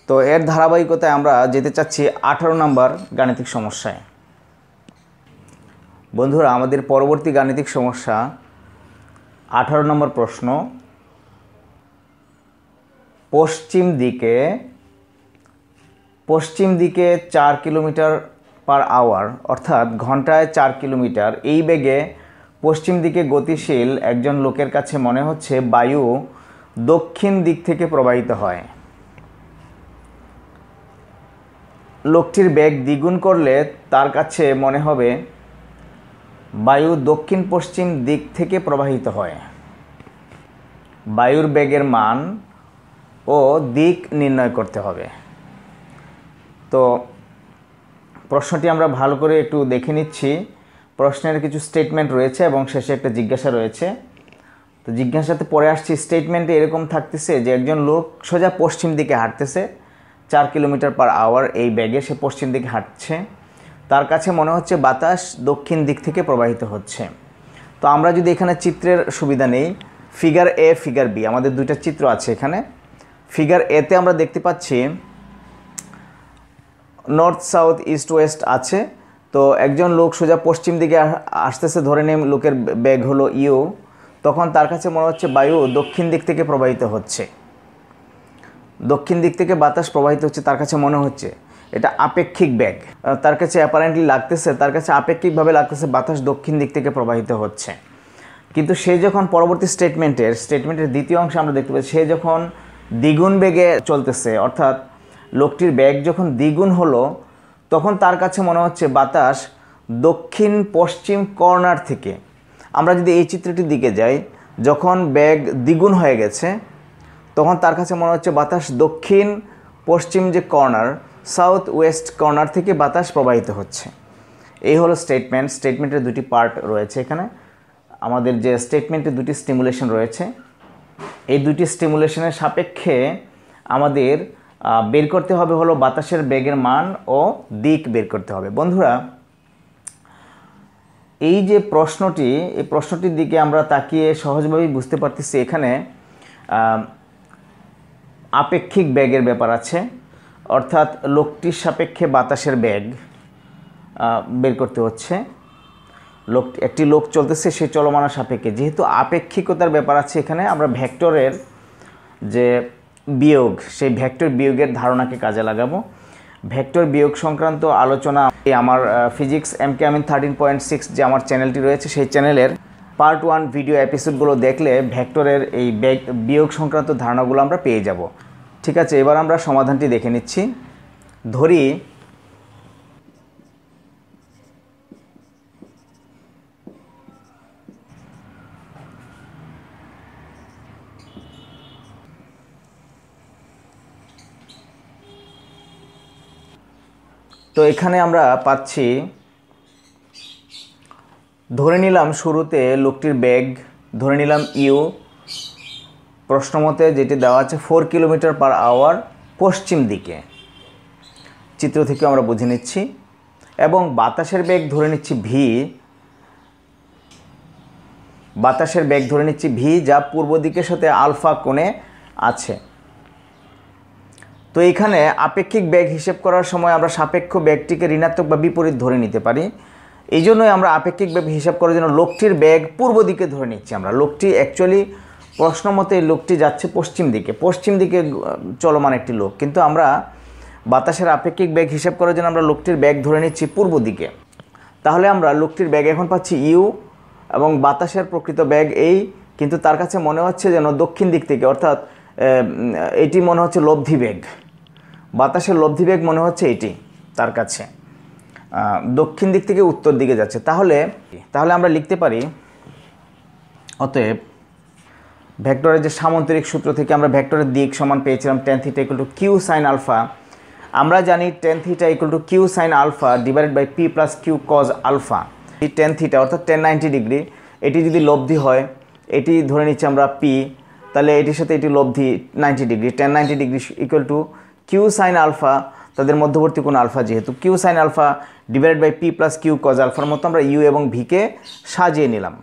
Speaker 1: তো এর ধারাবাহিকতায় আমরা যেতে চাচ্ছি আঠারো নম্বর গাণিতিক সমস্যায় বন্ধুরা আমাদের পরবর্তী গাণিতিক সমস্যা আঠারো নম্বর প্রশ্ন পশ্চিম দিকে পশ্চিম দিকে চার কিলোমিটার পার আওয়ার অর্থাৎ ঘন্টায় চার কিলোমিটার এই বেগে পশ্চিম দিকে গতিশীল একজন লোকের কাছে মনে হচ্ছে বায়ু দক্ষিণ দিক থেকে প্রবাহিত হয় লোকটির বেগ দ্বিগুণ করলে তার কাছে মনে হবে বায়ু দক্ষিণ পশ্চিম দিক থেকে প্রবাহিত হয় বায়ুর বেগের মান ও দিক নির্ণয় করতে হবে তো প্রশ্নটি আমরা ভালো করে একটু দেখে নিচ্ছি প্রশ্নের কিছু স্টেটমেন্ট রয়েছে এবং শেষে একটা জিজ্ঞাসা রয়েছে তো জিজ্ঞাসাতে পরে আসছি স্টেটমেন্টে এরকম থাকতেছে যে একজন লোক সোজা পশ্চিম দিকে হাঁটতেছে চার কিলোমিটার পার আওয়ার এই ব্যাগে সে পশ্চিম দিকে হাঁটছে তার কাছে মনে হচ্ছে বাতাস দক্ষিণ দিক থেকে প্রবাহিত হচ্ছে তো আমরা যদি এখানে চিত্রের সুবিধা নেই ফিগার এ ফিগার বি আমাদের দুইটা চিত্র আছে এখানে ফিগার এতে আমরা দেখতে পাচ্ছি নর্থ সাউথ ইস্ট ওয়েস্ট আছে তো একজন লোক সোজা পশ্চিম দিকে আসতেছে ধরে নিয়ে লোকের ব্যাগ হলো ইও তখন তার কাছে মনে হচ্ছে বায়ু দক্ষিণ দিক থেকে প্রবাহিত হচ্ছে দক্ষিণ দিক থেকে বাতাস প্রবাহিত হচ্ছে তার কাছে মনে হচ্ছে এটা আপেক্ষিক ব্যাগ তার কাছে অ্যাপারেন্টলি লাগতেছে তার কাছে আপেক্ষিকভাবে লাগতেছে বাতাস দক্ষিণ দিক থেকে প্রবাহিত হচ্ছে কিন্তু সে যখন পরবর্তী স্টেটমেন্টের স্টেটমেন্টের দ্বিতীয় অংশে আমরা দেখতে পাচ্ছি সে যখন দ্বিগুণ বেগে চলতেছে অর্থাৎ লোকটির ব্যাগ যখন দ্বিগুণ হলো তখন তার কাছে মনে হচ্ছে বাতাস দক্ষিণ পশ্চিম কর্নার থেকে আমরা যদি এই চিত্রটির দিকে যাই যখন ব্যাগ দ্বিগুণ হয়ে গেছে তখন তার কাছে মনে হচ্ছে বাতাস দক্ষিণ পশ্চিম যে কর্নার সাউথ ওয়েস্ট কর্নার থেকে বাতাস প্রবাহিত হচ্ছে এই হলো স্টেটমেন্ট স্টেটমেন্টের দুটি পার্ট রয়েছে এখানে আমাদের যে স্টেটমেন্টে দুটি স্টিমুলেশন রয়েছে এই দুটি স্টিমুলেশনের সাপেক্ষে আমাদের বের করতে হবে হলো বাতাসের বেগের মান ও দিক বের করতে হবে বন্ধুরা এই যে প্রশ্নটি এই প্রশ্নটির দিকে আমরা তাকিয়ে সহজভাবেই বুঝতে পারতেছি এখানে আপেক্ষিক ব্যাগের ব্যাপার আছে অর্থাৎ লোকটির সাপেক্ষে বাতাসের ব্যাগ বের করতে হচ্ছে লোক একটি লোক চলতেছে সে চলমানার সাপেক্ষে যেহেতু আপেক্ষিকতার ব্যাপার আছে এখানে আমরা ভ্যাক্টরের যে বিয়োগ সেই ভ্যাক্টর বিয়োগের ধারণাকে কাজে লাগাবো ভ্যাক্টর বিয়োগ সংক্রান্ত আলোচনা আমার physics M K Amin thirteen point six যে আমার চ্যানেলটি রয়েছে সেই চ্যানেলের পার্ট ওয়ান ভিডিও এপিসোডগুলো দেখলে ভ্যাক্টরের এই বিয়োগ সংক্রান্ত ধারণাগুলো আমরা পেয়ে যাব ঠিক আছে এবার আমরা সমাধানটি দেখে নিচ্ছি ধরি তো এখানে আমরা পাচ্ছি ধরে নিলাম শুরুতে লোকটির ব্যাগ ধরে নিলাম ইউ প্রশ্নমতে যেটি দেওয়া আছে ফোর কিলোমিটার পার আওয়ার পশ্চিম দিকে চিত্র থেকে আমরা বুঝে নিচ্ছি এবং বাতাসের বেগ ধরে নিচ্ছি ভি বাতাসের বেগ ধরে নিচ্ছি ভি যা পূর্ব দিকের সাথে আলফা কোণে আছে তো এখানে আপেক্ষিক ব্যাগ হিসেব করার সময় আমরা সাপেক্ষ ব্যাগটিকে ঋণাত্মক বা বিপরীত ধরে নিতে পারি এই জন্যই আমরা আপেক্ষিক বেগ হিসাব করার জন্য লোকটির ব্যাগ পূর্ব দিকে ধরে নিচ্ছি আমরা লোকটি অ্যাকচুয়ালি প্রশ্ন মতে লোকটি যাচ্ছে পশ্চিম দিকে পশ্চিম দিকে চলমান একটি লোক কিন্তু আমরা বাতাসের আপেক্ষিক ব্যাগ হিসাব করার জন্য আমরা লোকটির ব্যাগ ধরে নিচ্ছি পূর্ব দিকে তাহলে আমরা লোকটির ব্যাগ এখন পাচ্ছি ইউ এবং বাতাসের প্রকৃত ব্যাগ এই কিন্তু তার কাছে মনে হচ্ছে যেন দক্ষিণ দিক থেকে অর্থাৎ এটি মনে হচ্ছে লব্ধি ব্যাগ বাতাসের লব্ধি ব্যাগ মনে হচ্ছে এটি তার কাছে দক্ষিণ দিক থেকে উত্তর দিকে যাচ্ছে তাহলে তাহলে আমরা লিখতে পারি অতএব ভেক্টরের যে সামন্তরিক সূত্র থেকে আমরা ভেক্টরের দিক সমান পেয়েছিলাম tan theta equal to Q sine alpha আমরা জানি tan theta equal to Q sine alpha divided by P plus Q cos alpha এই টেন থিটা অর্থাৎ টেন নাইনটি ডিগ্রি এটি যদি লব্ধি হয় এটি ধরে নিচ্ছি আমরা পি তাহলে এটির সাথে এটি লব্ধি ninety degree tan ninety degree equal to Q sine alpha তাদের মধ্যবর্তী কোন আলফা যেহেতু Q sine alpha divide by P plus Q cos আলফার মতো আমরা ইউ এবং ভিকে সাজিয়ে নিলাম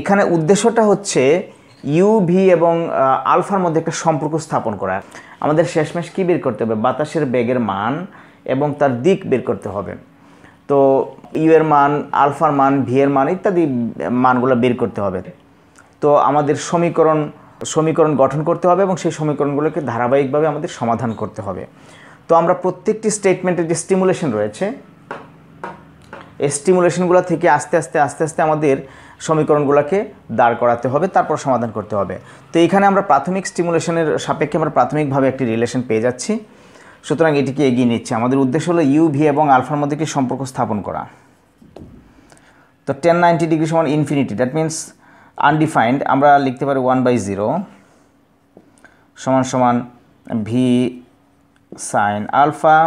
Speaker 1: এখানে উদ্দেশ্যটা হচ্ছে ইউভি এবং আলফার মধ্যে একটা সম্পর্ক স্থাপন করা আমাদের শেষমেশ কী বের করতে হবে বাতাসের বেগের মান এবং তার দিক বের করতে হবে তো ইউ এর মান আলফার মান ভি এর মান ইত্যাদি মানগুলো বের করতে হবে তো আমাদের সমীকরণ সমীকরণ গঠন করতে হবে এবং সেই সমীকরণগুলোকে ধারাবাহিকভাবে আমাদের সমাধান করতে হবে তো আমরা প্রত্যেকটি স্টেটমেন্টের যে স্টিমুলেশন রয়েছে এই স্টিমুলেশনগুলো থেকে আস্তে আস্তে আস্তে আস্তে আমাদের সমীকরণগুলোকে দাঁড় করাতে হবে তারপর সমাধান করতে হবে তো এখানে আমরা প্রাথমিক স্টিমুলেশনের সাপেক্ষে আমরা প্রাথমিকভাবে একটি রিলেশন পেয়ে যাচ্ছি সুতরাং এটিকে এগিয়ে নিচ্ছে আমাদের উদ্দেশ্য হলো ইউ ভি এবং আলফার মধ্যে একটি সম্পর্ক স্থাপন করা তো টেন নাইনটি ডিগ্রি সমান ইনফিনিটি দ্যাট মিন্স আনডিফাইন্ড আমরা লিখতে পারি ওয়ান বাই জিরো সমান সমান V sine alpha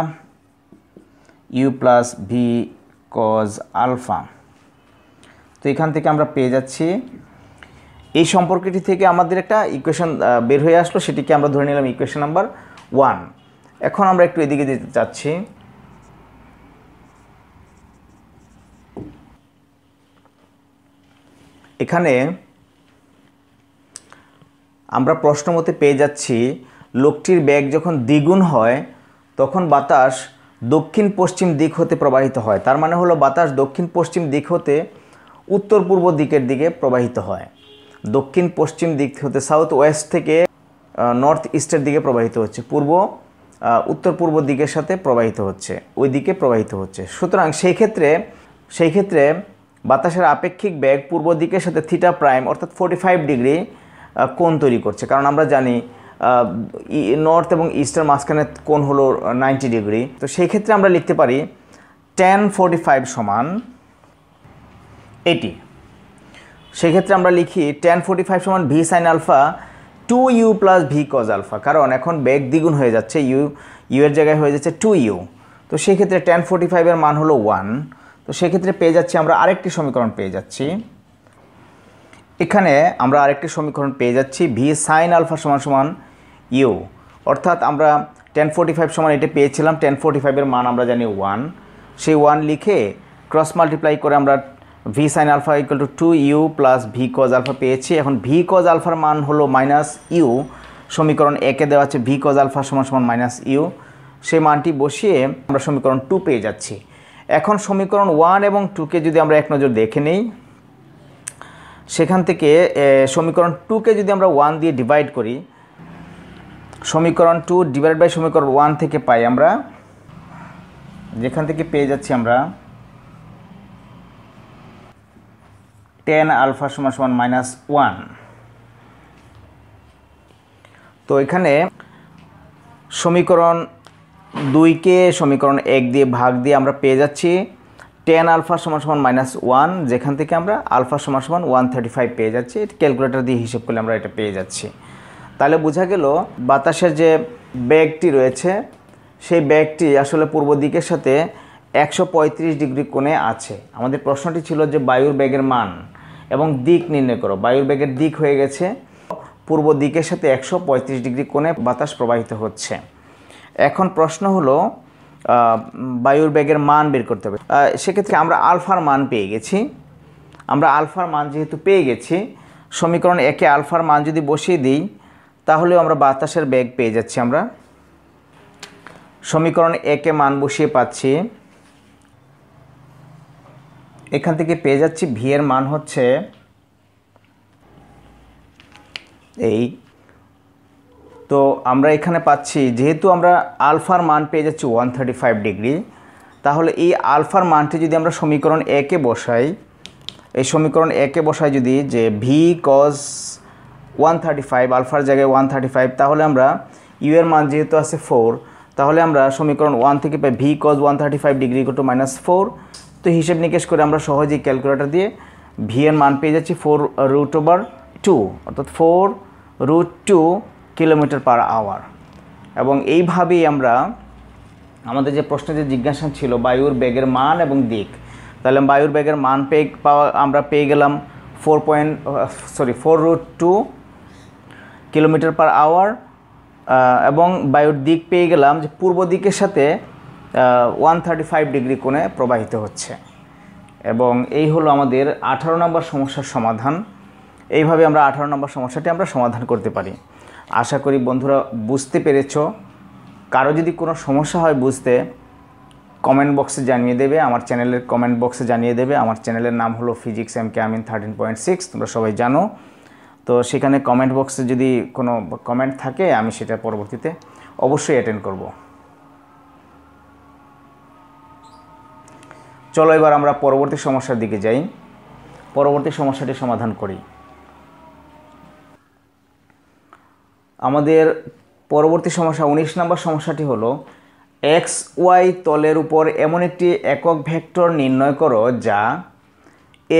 Speaker 1: U plus V cos alpha তো এখান থেকে আমরা পেয়ে যাচ্ছি এই সম্পর্কটি থেকে আমাদের একটা ইকুয়েশন বের হয়ে আসলো সেটিকে আমরা ধরে নিলাম ইকুয়েশন নাম্বার ওয়ান এখন আমরা একটু এদিকে যেতে চাচ্ছি এখানে আমরা প্রশ্ন মতে পেয়ে যাচ্ছি লোকটির ব্যাগ যখন দ্বিগুণ হয় তখন বাতাস দক্ষিণ পশ্চিম দিক হতে প্রবাহিত হয় তার মানে হলো বাতাস দক্ষিণ পশ্চিম দিক হতে উত্তর পূর্ব দিকের দিকে প্রবাহিত হয় দক্ষিণ পশ্চিম দিক হতে সাউথ ওয়েস্ট থেকে নর্থ ইস্টের দিকে প্রবাহিত হচ্ছে পূর্ব উত্তর পূর্ব দিকের সাথে প্রবাহিত হচ্ছে ওই দিকে প্রবাহিত হচ্ছে সুতরাং সেই ক্ষেত্রে সেই ক্ষেত্রে বাতাসের আপেক্ষিক ব্যাগ পূর্ব দিকের সাথে থিটা প্রাইম অর্থাৎ ফোর্টি ফাইভ ডিগ্রি কোণ তৈরি করছে কারণ আমরা জানি নর্থ এবং ইস্টের মাঝখানে কোণ হলো নাইনটি ডিগ্রি তো সেই ক্ষেত্রে আমরা লিখতে পারি টেন ফোর্টি ফাইভ সমান এটি সেক্ষেত্রে আমরা লিখি টেন ফোর্টি ফাইভ সমান V sine alpha two U plus V cos alpha কারণ এখন বেগ দ্বিগুণ হয়ে যাচ্ছে ইউ ইউয়ের জায়গায় হয়ে যাচ্ছে টু ইউ তো সেক্ষেত্রে টেন ফোর্টি ফাইভের মান হলো ওয়ান তো সেক্ষেত্রে পেয়ে যাচ্ছি আমরা আরেকটি সমীকরণ পেয়ে যাচ্ছি এখানে আমরা আরেকটি সমীকরণ পেয়ে যাচ্ছি ভি সাইন আলফা সমান সমান ইউ অর্থাৎ আমরা টেন ফোর্টি ফাইভ সমান এটা পেয়েছিলাম টেন ফোর্টি ফাইভের মান আমরা জানি ওয়ান সেই ওয়ান লিখে ক্রস মাল্টিপ্লাই করে আমরা V sine alpha equal to two U plus V cos alpha পেয়েছি এখন ভি কজ আলফার মান হলো মাইনাস ইউ সমীকরণ একে দেওয়া আছে ভি কজ আলফা সমান সমান মাইনাস ইউ সেই মানটি বসিয়ে আমরা সমীকরণ টু পেয়ে যাচ্ছি এখন সমীকরণ ওয়ান এবং টুকে যদি আমরা এক নজর দেখে নিই সেখান থেকে সমীকরণ টুকে যদি আমরা ওয়ান দিয়ে ডিভাইড করি সমীকরণ টু ডিভাইড বাই সমীকরণ ওয়ান থেকে পাই আমরা যেখান থেকে পেয়ে যাচ্ছি আমরা টেন আলফা সমান সমান মাইনাস ওয়ান তো এখানে সমীকরণ দুইকে সমীকরণ এক দিয়ে ভাগ দিয়ে আমরা পেয়ে যাচ্ছি টেন আলফা সমান সমান মাইনাস ওয়ান যেখান থেকে আমরা আলফা সমান সমান ওয়ান থার্টি ফাইভ পেয়ে যাচ্ছি ক্যালকুলেটার দিয়ে হিসেব করলে আমরা এটা পেয়ে যাচ্ছি তাহলে বোঝা গেল বাতাসের যে ব্যাগটি রয়েছে সেই ব্যাগটি আসলে পূর্ব দিকের সাথে একশো ডিগ্রি কোণে আছে আমাদের প্রশ্নটি ছিল যে বায়ুর ব্যাগের মান এবং দিক নির্ণয় করো বায়ুর বেগের দিক হয়ে গেছে পূর্ব দিকের সাথে একশো ডিগ্রি কোণে বাতাস প্রবাহিত হচ্ছে এখন প্রশ্ন হলো বায়ুর বেগের মান বের করতে হবে সেক্ষেত্রে আমরা আলফার মান পেয়ে গেছি আমরা আলফার মান যেহেতু পেয়ে গেছি সমীকরণ একে আলফার মান যদি বসিয়ে দিই তাহলেও আমরা বাতাসের বেগ পেয়ে যাচ্ছি আমরা সমীকরণ একে মান বসিয়ে পাচ্ছি এখান থেকে পেয়ে যাচ্ছি ভি এর মান হচ্ছে এই তো আমরা এখানে পাচ্ছি যেহেতু আমরা আলফার মান পেয়ে যাচ্ছি ওয়ান থার্টি ফাইভ ডিগ্রি তাহলে এই আলফার মানটি যদি আমরা সমীকরণ একে বসাই এই সমীকরণ একে বসাই যদি যে V cos one thirty five আলফার জায়গায় ওয়ান থার্টি ফাইভ তাহলে আমরা ইউ এর মান যেহেতু আছে ফোর তাহলে আমরা সমীকরণ ওয়ান থেকে পাই V cos one thirty five degree কটু মাইনাস ফোর তো হিসেব নিকেশ করে আমরা সহজেই ক্যালকুলেটার দিয়ে ভি এর মান পেয়ে যাচ্ছি ফোর রুট ওভার টু অর্থাৎ four root two kilometre per hour এবং এইভাবেই আমরা আমাদের যে প্রশ্নে যে জিজ্ঞাসা ছিল বায়ুর ব্যাগের মান এবং দিক তাহলে বায়ুর ব্যাগের মান পেয়ে পাওয়া আমরা পেয়ে গেলাম four point sorry four root two kilometre per hour এবং বায়ুর দিক পেয়ে গেলাম যে পূর্ব দিকের সাথে ওয়ান থার্টি ফাইভ ডিগ্রি কোণে প্রবাহিত হচ্ছে এবং এই হলো আমাদের আঠারো নম্বর সমস্যার সমাধান এইভাবে আমরা আঠারো নম্বর সমস্যাটি আমরা সমাধান করতে পারি আশা করি বন্ধুরা বুঝতে পেরেছ কারো যদি কোনো সমস্যা হয় বুঝতে কমেন্ট বক্সে জানিয়ে দেবে আমার চ্যানেলের কমেন্ট বক্সে জানিয়ে দেবে আমার চ্যানেলের নাম হলো physics M K Amin thirteen point six তোমরা সবাই জানো তো সেখানে কমেন্ট বক্সে যদি কোনো কমেন্ট থাকে আমি সেটা পরবর্তীতে অবশ্যই অ্যাটেন্ড করবো চলো এবার আমরা পরবর্তী সমস্যার দিকে যাই পরবর্তী সমস্যাটি সমাধান করি আমাদের পরবর্তী সমস্যা ১৯ নম্বর সমস্যাটি হলো এক্স ওয়াই তলের উপর এমন একটি একক ভেক্টর নির্ণয় করো যা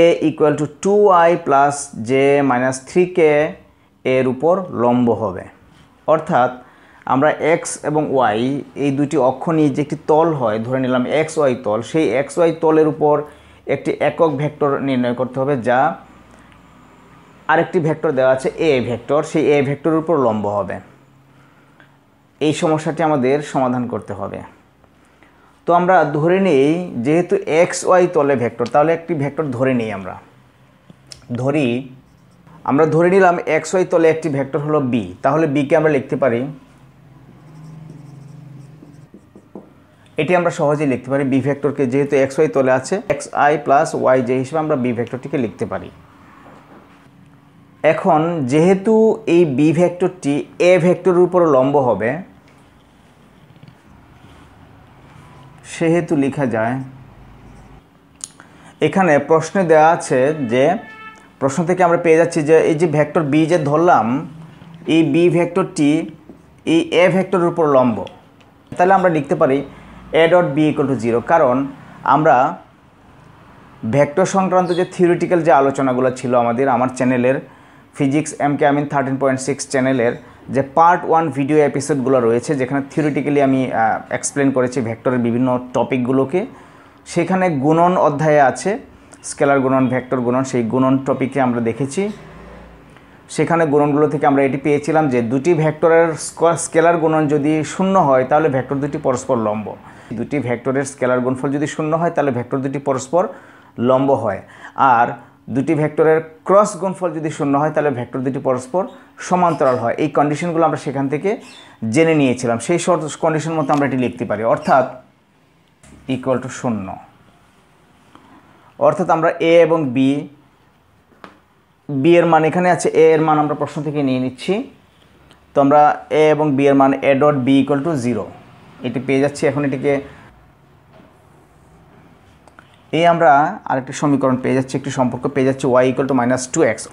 Speaker 1: A equal to two I plus J minus three K এর উপর লম্ব হবে অর্থাৎ আমরা এক্স এবং ওয়াই এই দুটি অক্ষ নিয়ে যে একটি তল হয় ধরে নিলাম এক্স ওয়াই তল সেই এক্স ওয়াই তলের উপর একটি একক ভেক্টর নির্ণয় করতে হবে যা আরেকটি ভেক্টর দেওয়া আছে এ ভেক্টর সেই এ ভেক্টরের উপর লম্ব হবে এই সমস্যাটি আমাদের সমাধান করতে হবে তো আমরা ধরে নিই যেহেতু এক্স ওয়াই তলে ভেক্টর তাহলে একটি ভেক্টর ধরে নিই আমরা ধরি আমরা ধরে নিলাম এক্স ওয়াই তলে একটি ভেক্টর হলো বি তাহলে বিকে আমরা লিখতে পারি এটি আমরা সহজেই লিখতে পারি বি ভেক্টরকে যেহেতু এক্স ওয়াই তলে আছে এক্স আই প্লাস ওয়াই যে হিসেবে আমরা বি ভেক্টরটিকে লিখতে পারি এখন যেহেতু এই বি ভেক্টরটি এ ভেক্টরের উপর লম্ব হবে সেহেতু লেখা যায় এখানে প্রশ্নে দেওয়া আছে যে প্রশ্ন থেকে আমরা পেয়ে যাচ্ছি যে এই যে ভেক্টর বি যে ধরলাম এই বি ভেক্টরটি এই এ ভেক্টরের উপর লম্ব তাহলে আমরা লিখতে পারি A dot B equal to zero কারণ আমরা ভেক্টর সংক্রান্ত যে থিওরিটিক্যাল যে আলোচনাগুলো ছিল আমাদের আমার চ্যানেলের physics M K Amin thirteen point six চ্যানেলের যে পার্ট ওয়ান ভিডিও এপিসোডগুলো রয়েছে যেখানে থিওরিটিক্যালি আমি এক্সপ্লেন করেছি ভেক্টরের বিভিন্ন টপিকগুলোকে সেখানে গুণন অধ্যায়ে আছে স্কেলার গুণন ভেক্টর গুণন সেই গুণন টপিকে আমরা দেখেছি সেখানে গুণনগুলো থেকে আমরা এটি পেয়েছিলাম যে দুটি ভেক্টরের স্কেলার গুণন যদি শূন্য হয় তাহলে ভেক্টর দুটি পরস্পর লম্ব দুটি ভেক্টরের স্কেলার গুণফল যদি শূন্য হয় তাহলে ভেক্টর দুটি পরস্পর লম্ব হয় আর দুটি ভেক্টরের ক্রস গুণফল যদি শূন্য হয় তাহলে ভেক্টর দুটি পরস্পর সমান্তরাল হয় এই কন্ডিশনগুলো আমরা সেখান থেকে জেনে নিয়েছিলাম সেই শর্ট কন্ডিশন মতো আমরা এটি লিখতে পারি অর্থাৎ ইকুয়াল টু শূন্য অর্থাৎ আমরা এ এবং বি বি এর মান এখানে আছে এ এর মান আমরা প্রশ্ন থেকে নিয়ে নিচ্ছি তো আমরা এ এবং বি এর মান A dot B equal to zero এটি পেয়ে যাচ্ছি এখন এটিকে এই আমরা আরেকটি সমীকরণ পেয়ে যাচ্ছি একটি সম্পর্ক পেয়ে যাচ্ছি Y equal to minus two X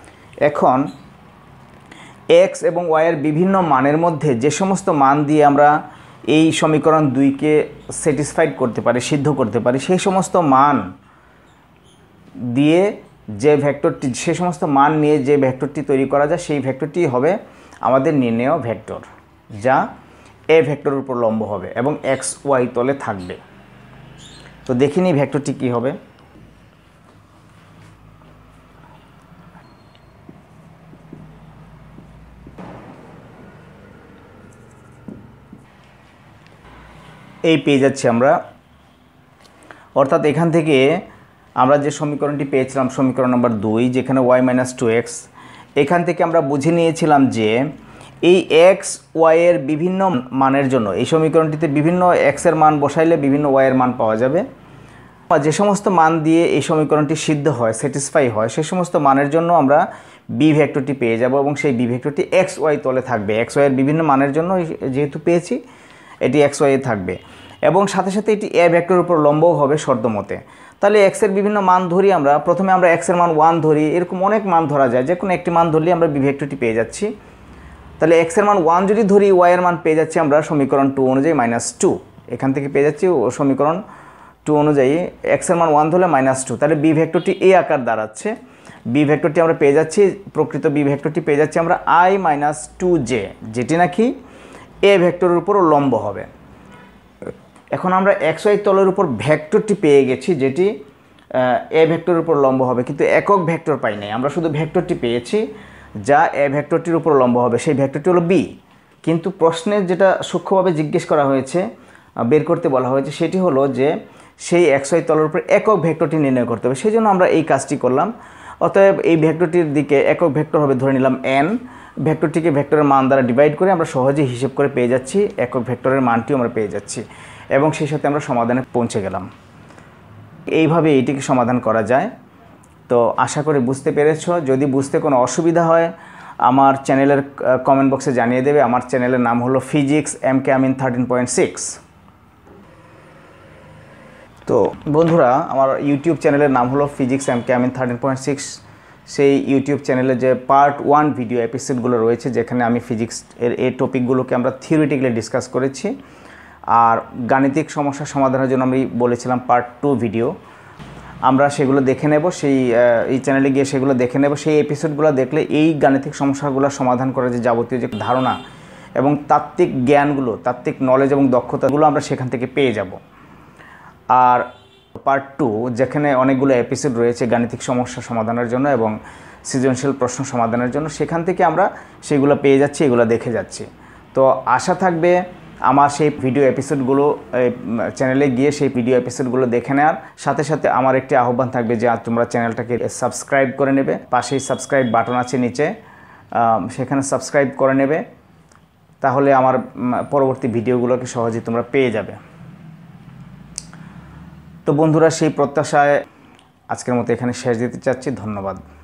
Speaker 1: এখন এক্স এবং ওয়াইয়ের বিভিন্ন মানের মধ্যে যে সমস্ত মান দিয়ে আমরা এই সমীকরণ দুইকে স্যাটিসফাইড করতে পারি সিদ্ধ করতে পারি সেই সমস্ত মান দিয়ে যে ভ্যাক্টরটি সে সমস্ত মান নিয়ে যে ভ্যাক্টরটি তৈরি করা যায় সেই ভ্যাক্টরটি হবে আমাদের নির্ণেয় ভেক্টর যা এ ভেক্টরের উপর লম্ব হবে এবং এক্স ওয়াই তলে থাকবে তো দেখে নিই ভেক্টরটি কী হবে এই পেয়ে যাচ্ছি আমরা অর্থাৎ এখান থেকে আমরা যে সমীকরণটি পেয়েছিলাম সমীকরণ নম্বর দুই যেখানে ওয়াই মাইনাস টু এক্স এখান থেকে আমরা বুঝে নিয়েছিলাম যে এই এক্স ওয়াইয়ের বিভিন্ন মানের জন্য এই সমীকরণটিতে বিভিন্ন এক্সের মান বসাইলে বিভিন্ন ওয়াইয়ের মান পাওয়া যাবে যে সমস্ত মান দিয়ে এই সমীকরণটি সিদ্ধ হয় স্যাটিসফাই হয় সেই সমস্ত মানের জন্য আমরা বি ভেক্টরটি পেয়ে যাব এবং সেই বি ভেক্টরটি এক্স ওয়াই তলে থাকবে এক্স ওয়াইয়ের বিভিন্ন মানের জন্য যেহেতু পেয়েছি এটি এক্স ওয়াইয়ে থাকবে এবং সাথে সাথে এটি এ ভেক্টরের উপর লম্বও হবে শর্ত মতে তাহলে এক্সের বিভিন্ন মান ধরি আমরা প্রথমে আমরা এক্সের মান ওয়ান ধরি এরকম অনেক মান ধরা যায় যে কোনো একটি মান ধরলে আমরা বি ভেক্টরটি পেয়ে যাচ্ছি তাহলে এর মান ওয়ান যদি ধরি ওয়াইয়ের মান পেয়ে যাচ্ছি আমরা সমীকরণ টু অনুযায়ী মাইনাস টু এখান থেকে পেয়ে যাচ্ছি ও সমীকরণ টু অনুযায়ী এর মান ওয়ান ধরলে মাইনাস টু তাহলে বি ভেক্টরটি এ আকার দাঁড়াচ্ছে বি ভেক্টরটি আমরা পেয়ে যাচ্ছি প্রকৃত বি ভেক্টরটি পেয়ে যাচ্ছি আমরা আই মাইনাস টু জে যেটি নাকি এ ভেক্টরের উপরও লম্ব হবে এখন আমরা এক্স ওয়াই তলের উপর ভেক্টরটি পেয়ে গেছি যেটি এ ভেক্টরের উপর লম্ব হবে কিন্তু একক ভেক্টর পাই নাই আমরা শুধু ভেক্টরটি পেয়েছি যা এ ভেক্টরটির উপর লম্ব হবে সেই ভেক্টরটি হলো বি কিন্তু প্রশ্নে যেটা সূক্ষ্মভাবে জিজ্ঞেস করা হয়েছে বের করতে বলা হয়েছে সেটি হলো যে সেই একশয় তলের উপর একক ভেক্টরটি নির্ণয় করতে হবে সেই জন্য আমরা এই কাজটি করলাম অতএব এই ভেক্টরটির দিকে একক ভেক্টর হবে ধরে নিলাম এন ভেক্টরটিকে ভেক্টরের মান দ্বারা ডিভাইড করে আমরা সহজে হিসেব করে পেয়ে যাচ্ছি একক ভেক্টরের মানটিও আমরা পেয়ে যাচ্ছি এবং সেই সাথে আমরা সমাধানে পৌঁছে গেলাম এইভাবে এইটিকে সমাধান করা যায় তো আশা করি বুঝতে পেরেছ যদি বুঝতে কোনো অসুবিধা হয় আমার চ্যানেলের কমেন্ট বক্সে জানিয়ে দেবে আমার চ্যানেলের নাম হলো physics M K Amin thirteen point six তো বন্ধুরা আমার ইউটিউব চ্যানেলের নাম হলো physics M K Amin thirteen point six সেই ইউটিউব চ্যানেলে যে পার্ট ওয়ান ভিডিও এপিসোডগুলো রয়েছে যেখানে আমি ফিজিক্স এর এই টপিকগুলোকে আমরা থিওরিটিক্যালি ডিসকাস করেছি আর গাণিতিক সমস্যা সমাধানের জন্য আমি বলেছিলাম পার্ট টু ভিডিও আমরা সেগুলো দেখে নেব সেই এই চ্যানেলে গিয়ে সেগুলো দেখে নেব সেই এপিসোডগুলো দেখলে এই গাণিতিক সমস্যাগুলো সমাধান করার যে যাবতীয় যে ধারণা এবং তাত্ত্বিক জ্ঞানগুলো তাত্ত্বিক নলেজ এবং দক্ষতাগুলো আমরা সেখান থেকে পেয়ে যাব আর পার্ট টু যেখানে অনেকগুলো এপিসোড রয়েছে গাণিতিক সমস্যা সমাধানের জন্য এবং সৃজনশীল প্রশ্ন সমাধানের জন্য সেখান থেকে আমরা সেগুলো পেয়ে যাচ্ছি এগুলো দেখে যাচ্ছি তো আশা থাকবে আমার সেই ভিডিও এপিসোডগুলো চ্যানেলে গিয়ে সেই ভিডিও এপিসোডগুলো দেখে নেওয়ার সাথে সাথে আমার একটি আহ্বান থাকবে যে তোমরা চ্যানেলটাকে সাবস্ক্রাইব করে নেবে পাশেই সাবস্ক্রাইব বাটন আছে নিচে সেখানে সাবস্ক্রাইব করে নেবে তাহলে আমার পরবর্তী ভিডিওগুলোকে সহজে তোমরা পেয়ে যাবে তো বন্ধুরা সেই প্রত্যাশায় আজকের মতো এখানে শেষ দিতে চাচ্ছি ধন্যবাদ